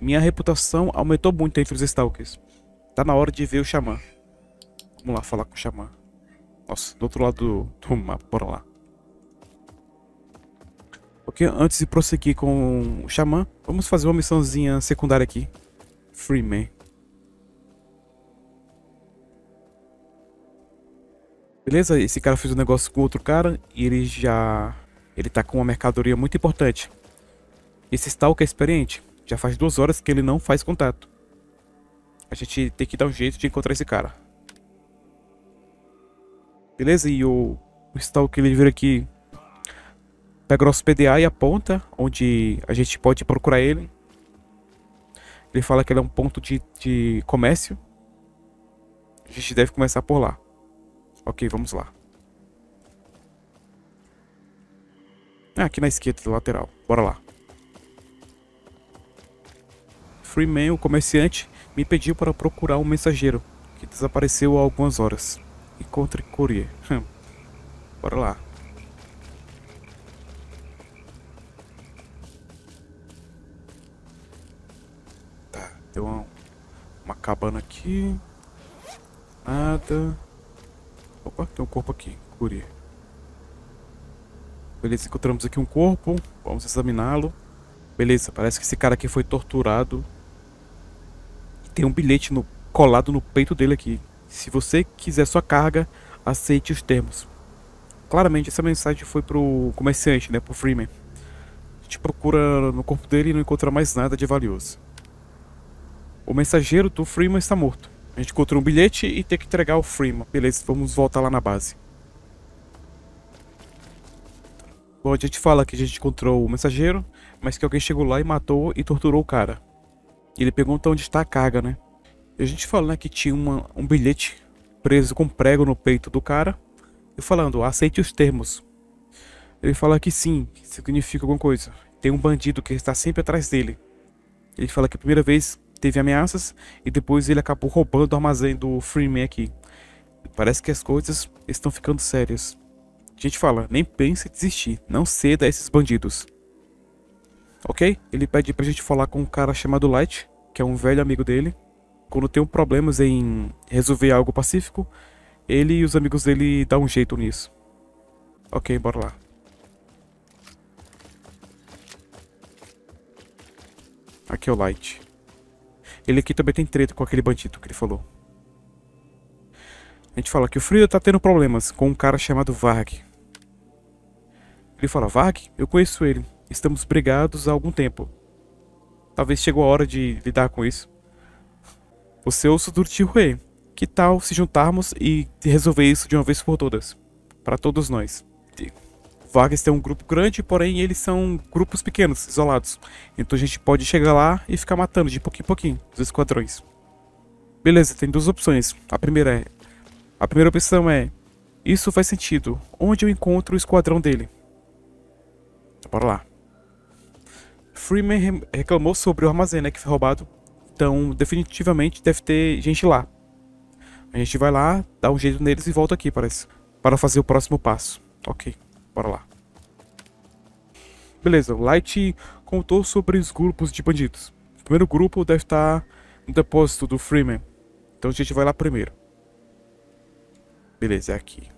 Minha reputação aumentou muito entre os Stalkers. Tá na hora de ver o Xamã. Vamos lá falar com o Xamã. Nossa, do outro lado do mapa, bora lá. Ok, antes de prosseguir com o Xamã, vamos fazer uma missãozinha secundária aqui. Freeman. Beleza, esse cara fez um negócio com outro cara e ele já... Ele tá com uma mercadoria muito importante. Esse Stalker é experiente. Já faz duas horas que ele não faz contato. A gente tem que dar um jeito de encontrar esse cara. Beleza? E o, o que ele vira aqui. Pega o nosso PDA e aponta onde a gente pode procurar ele. Ele fala que ele é um ponto de, de comércio. A gente deve começar por lá. Ok, vamos lá. Ah, aqui na esquerda, lateral. Bora lá. Freeman, o comerciante, me pediu para procurar um mensageiro que desapareceu há algumas horas. Encontre Courier. Bora lá. Tá, tem uma, uma cabana aqui. Nada. Opa, tem um corpo aqui. Courier. Beleza, encontramos aqui um corpo. Vamos examiná-lo. Beleza, parece que esse cara aqui foi torturado tem um bilhete no, colado no peito dele aqui. Se você quiser sua carga, aceite os termos. Claramente essa mensagem foi pro comerciante, né, pro Freeman. A gente procura no corpo dele e não encontra mais nada de valioso. O mensageiro do Freeman está morto. A gente encontrou um bilhete e tem que entregar ao Freeman. Beleza, vamos voltar lá na base. Bom, a gente fala que a gente encontrou o mensageiro, mas que alguém chegou lá e matou e torturou o cara ele pergunta onde está a carga, né? a gente fala né, que tinha uma, um bilhete preso com prego no peito do cara e falando, aceite os termos. Ele fala que sim, que significa alguma coisa. Tem um bandido que está sempre atrás dele. Ele fala que a primeira vez teve ameaças e depois ele acabou roubando o armazém do Freeman aqui. Parece que as coisas estão ficando sérias. A gente fala, nem pense em desistir, não ceda a esses bandidos. Ok? Ele pede pra gente falar com um cara chamado Light, que é um velho amigo dele, quando tem problemas em resolver algo pacífico, ele e os amigos dele dão um jeito nisso. Ok, bora lá. Aqui é o Light. Ele aqui também tem treta com aquele bandido que ele falou. A gente fala que o Frida tá tendo problemas com um cara chamado Varg. Ele fala, Varg, eu conheço ele. Estamos brigados há algum tempo. Talvez chegou a hora de lidar com isso. O seu Sudurti Rei. que tal se juntarmos e resolver isso de uma vez por todas? Para todos nós. Vargas tem um grupo grande, porém eles são grupos pequenos, isolados. Então a gente pode chegar lá e ficar matando de pouquinho em pouquinho os esquadrões. Beleza, tem duas opções. A primeira é. A primeira opção é. Isso faz sentido. Onde eu encontro o esquadrão dele? Bora lá. Freeman reclamou sobre o armazém né, que foi roubado, então definitivamente deve ter gente lá. A gente vai lá, dá um jeito neles e volta aqui, parece, para fazer o próximo passo. Ok, bora lá. Beleza, o Light contou sobre os grupos de bandidos. O primeiro grupo deve estar no depósito do Freeman, então a gente vai lá primeiro. Beleza, é aqui.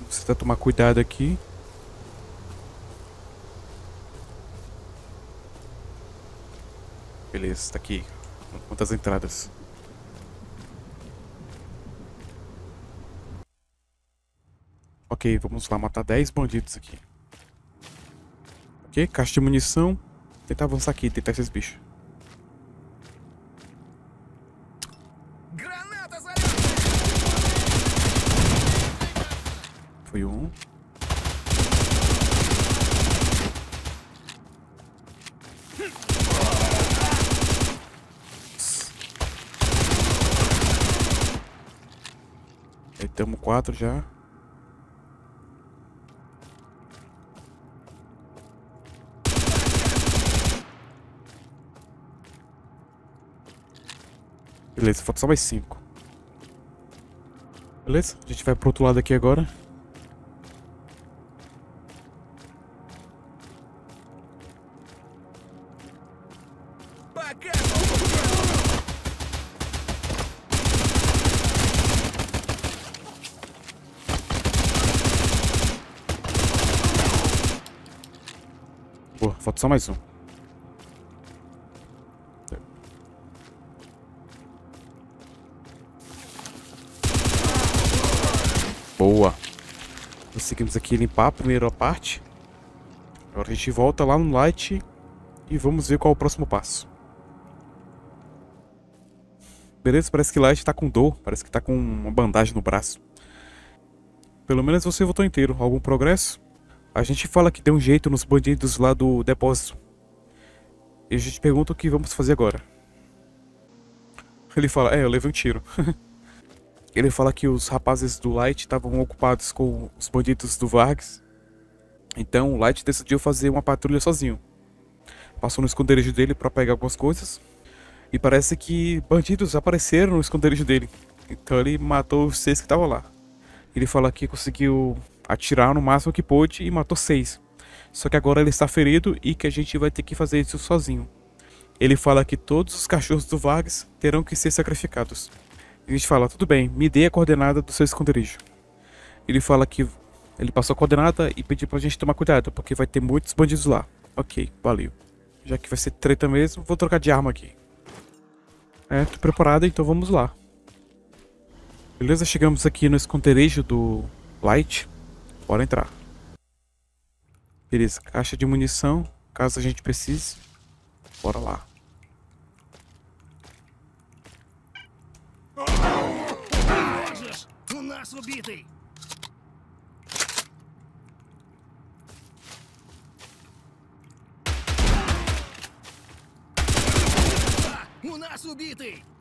Vou tentar tomar cuidado aqui. Beleza, tá aqui. Quantas entradas? Ok, vamos lá matar 10 bandidos aqui. Ok, caixa de munição. Tentar avançar aqui, tentar esses bichos. Foi um. Temos quatro já. Beleza, falta só mais cinco. Beleza? A gente vai pro outro lado aqui agora. Pô, falta só mais um. Boa. Conseguimos aqui limpar a primeira parte. Agora a gente volta lá no light e vamos ver qual é o próximo passo. Beleza, parece que Light tá com dor, parece que tá com uma bandagem no braço. Pelo menos você voltou inteiro. Algum progresso? A gente fala que deu um jeito nos bandidos lá do depósito. E a gente pergunta o que vamos fazer agora. Ele fala, é, eu levei um tiro. Ele fala que os rapazes do Light estavam ocupados com os bandidos do Vargas. Então o Light decidiu fazer uma patrulha sozinho. Passou no esconderijo dele para pegar algumas coisas. E parece que bandidos apareceram no esconderijo dele. Então ele matou os seis que estavam lá. Ele fala que conseguiu atirar no máximo que pôde e matou seis. Só que agora ele está ferido e que a gente vai ter que fazer isso sozinho. Ele fala que todos os cachorros do Vargas terão que ser sacrificados. A gente fala, tudo bem, me dê a coordenada do seu esconderijo. Ele fala que ele passou a coordenada e pediu pra gente tomar cuidado, porque vai ter muitos bandidos lá. Ok, valeu. Já que vai ser treta mesmo, vou trocar de arma aqui. É, tô preparado, então vamos lá. Beleza, chegamos aqui no esconderijo do Light. Bora entrar. Beleza, caixa de munição, caso a gente precise. Bora lá. У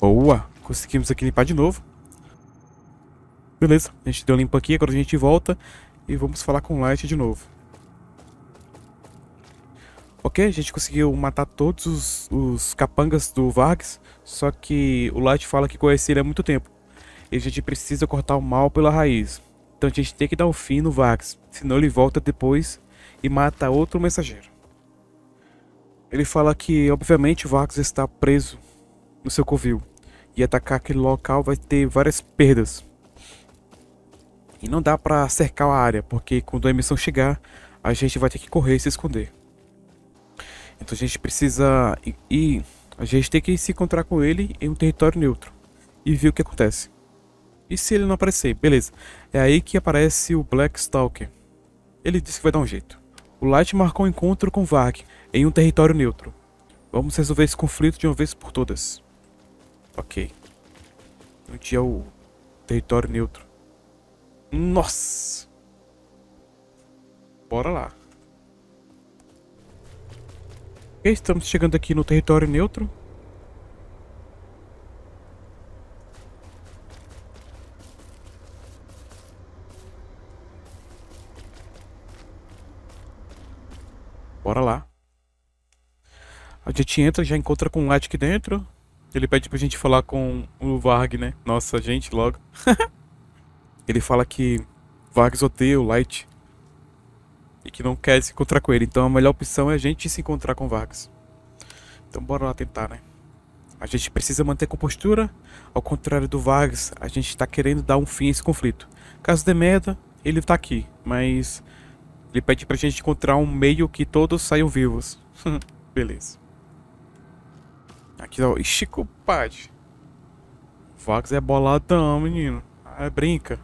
Boa! Conseguimos aqui limpar de novo. Beleza, a gente deu limpo aqui, agora a gente volta e vamos falar com o Light de novo. Ok, a gente conseguiu matar todos os, os capangas do Vargas, só que o Light fala que conhece ele há muito tempo e a gente precisa cortar o mal pela raiz. Então a gente tem que dar o um fim no Vax, senão ele volta depois e mata outro mensageiro. Ele fala que, obviamente, o Vax está preso no seu covil e atacar aquele local vai ter várias perdas. E não dá para cercar a área, porque quando a emissão chegar, a gente vai ter que correr e se esconder. Então a gente precisa ir, a gente tem que se encontrar com ele em um território neutro e ver o que acontece. E se ele não aparecer? Beleza. É aí que aparece o Black Stalker. Ele disse que vai dar um jeito. O Light marcou um encontro com Varg em um território neutro. Vamos resolver esse conflito de uma vez por todas. Ok. Onde é o território neutro? Nossa! Bora lá. Estamos chegando aqui no território neutro. Bora lá. A gente entra, já encontra com o Light aqui dentro. Ele pede pra gente falar com o Varg, né? Nossa, gente, logo. ele fala que Vargs odeia o Light. E que não quer se encontrar com ele. Então a melhor opção é a gente se encontrar com Vargs. Então bora lá tentar, né? A gente precisa manter compostura. Ao contrário do Vargas, a gente está querendo dar um fim a esse conflito. Caso dê merda, ele está aqui, mas ele pede pra gente encontrar um meio que todos saiam vivos. Beleza. Aqui, ó. Ixi, compadre. Vax é boladão, menino. Ah, é, brinca.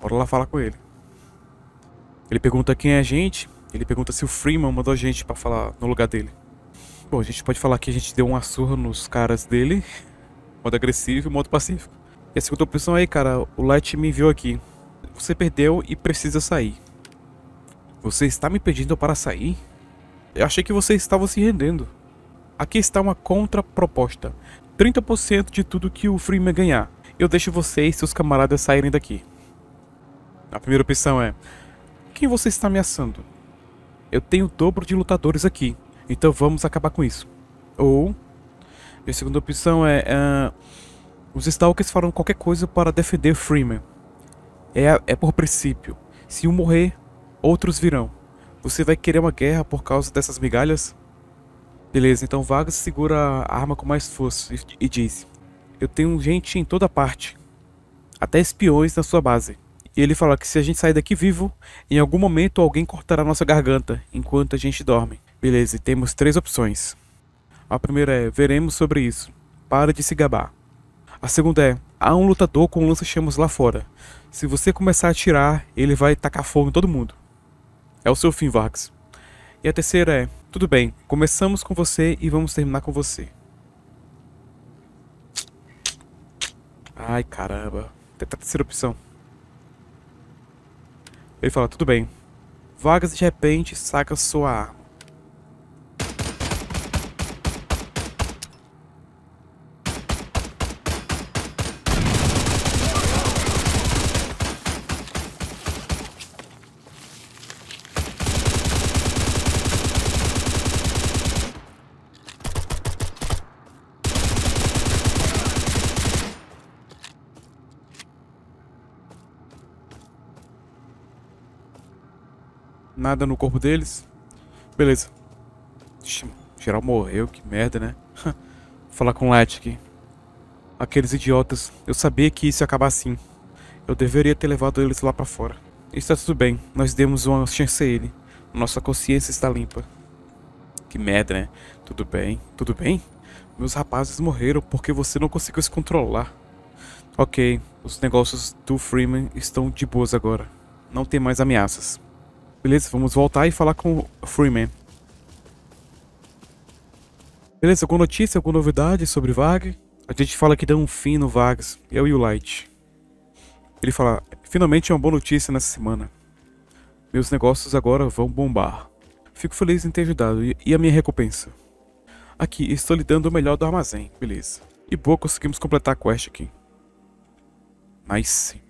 Bora lá falar com ele. Ele pergunta quem é a gente. Ele pergunta se o Freeman mandou a gente pra falar no lugar dele. Bom, a gente pode falar que a gente deu uma surra nos caras dele. Modo agressivo e modo pacífico. E a segunda opção é aí, cara, o Light me enviou aqui. Você perdeu e precisa sair. Você está me pedindo para sair? Eu achei que você estava se rendendo. Aqui está uma contraproposta. 30% de tudo que o Freeman ganhar. Eu deixo você e seus camaradas saírem daqui. A primeira opção é... Quem você está ameaçando? Eu tenho o dobro de lutadores aqui. Então vamos acabar com isso. Ou... A segunda opção é... Uh, os Stalkers farão qualquer coisa para defender Freeman. É, é por princípio. Se um morrer, Outros virão. Você vai querer uma guerra por causa dessas migalhas? Beleza, então Vargas segura a arma com mais força e, diz: Eu tenho gente em toda parte, até espiões na sua base. E ele fala que se a gente sair daqui vivo, em algum momento alguém cortará nossa garganta enquanto a gente dorme. Beleza, e temos três opções. A primeira é: veremos sobre isso. Para de se gabar. A segunda é: há um lutador com lança-chamas lá fora. Se você começar a atirar, ele vai tacar fogo em todo mundo. É o seu fim, Vax. E a terceira é: tudo bem, começamos com você e vamos terminar com você. Ai, caramba. até a terceira opção. Ele fala: tudo bem. Vagas de repente saca sua arma. Nada no corpo deles. Beleza. Ixi, geral morreu, que merda, né? Vou falar com o Light aqui. Aqueles idiotas. Eu sabia que isso ia acabar assim. Eu deveria ter levado eles lá pra fora. Está tudo bem. Nós demos uma chance a ele. Nossa consciência está limpa. Que merda, né? Tudo bem. Tudo bem? Meus rapazes morreram porque você não conseguiu se controlar. Ok, os negócios do Freeman estão de boas agora. Não tem mais ameaças. Beleza, vamos voltar e falar com o Freeman. Beleza, alguma notícia, alguma novidade sobre Vag? A gente fala que deu um fim no Vags, eu e o Light. Ele fala, finalmente é uma boa notícia nessa semana. Meus negócios agora vão bombar. Fico feliz em ter ajudado, e a minha recompensa? Aqui, estou lhe dando o melhor do armazém, beleza. E boa, conseguimos completar a quest aqui. Nice.